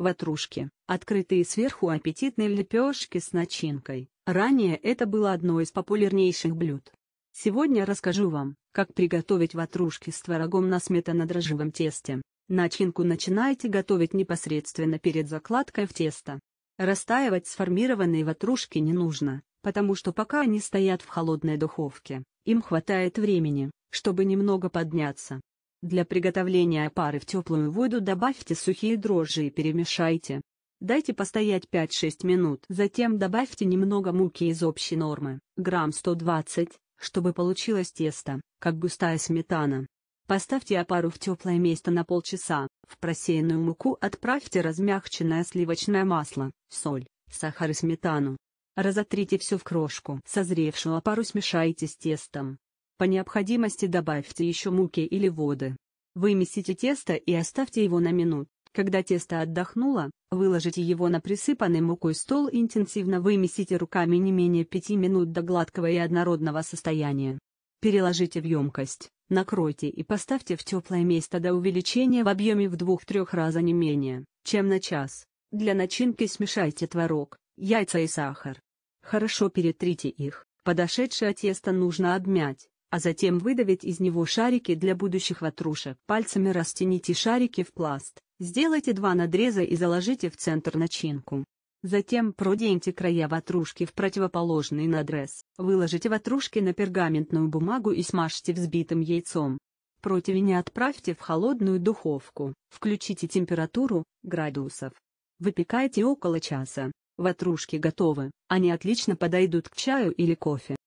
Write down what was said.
ватрушки, открытые сверху аппетитные лепешки с начинкой. Ранее это было одно из популярнейших блюд. Сегодня расскажу вам, как приготовить ватрушки с творогом на сметано-дрожжевом тесте. Начинку начинайте готовить непосредственно перед закладкой в тесто. Растаивать сформированные ватрушки не нужно, потому что пока они стоят в холодной духовке, им хватает времени, чтобы немного подняться. Для приготовления опары в теплую воду добавьте сухие дрожжи и перемешайте. Дайте постоять 5-6 минут. Затем добавьте немного муки из общей нормы, грамм 120, чтобы получилось тесто, как густая сметана. Поставьте опару в теплое место на полчаса, в просеянную муку отправьте размягченное сливочное масло, соль, сахар и сметану. Разотрите все в крошку. Созревшую опару смешайте с тестом. По необходимости добавьте еще муки или воды. Вымесите тесто и оставьте его на минут. Когда тесто отдохнуло, выложите его на присыпанный мукой стол и интенсивно вымесите руками не менее 5 минут до гладкого и однородного состояния. Переложите в емкость, накройте и поставьте в теплое место до увеличения в объеме в 2-3 раза не менее, чем на час. Для начинки смешайте творог, яйца и сахар. Хорошо перетрите их, подошедшее тесто нужно обмять а затем выдавить из него шарики для будущих ватрушек. Пальцами растяните шарики в пласт, сделайте два надреза и заложите в центр начинку. Затем проденьте края ватрушки в противоположный надрез, выложите ватрушки на пергаментную бумагу и смажьте взбитым яйцом. Противень отправьте в холодную духовку, включите температуру, градусов. Выпекайте около часа. Ватрушки готовы, они отлично подойдут к чаю или кофе.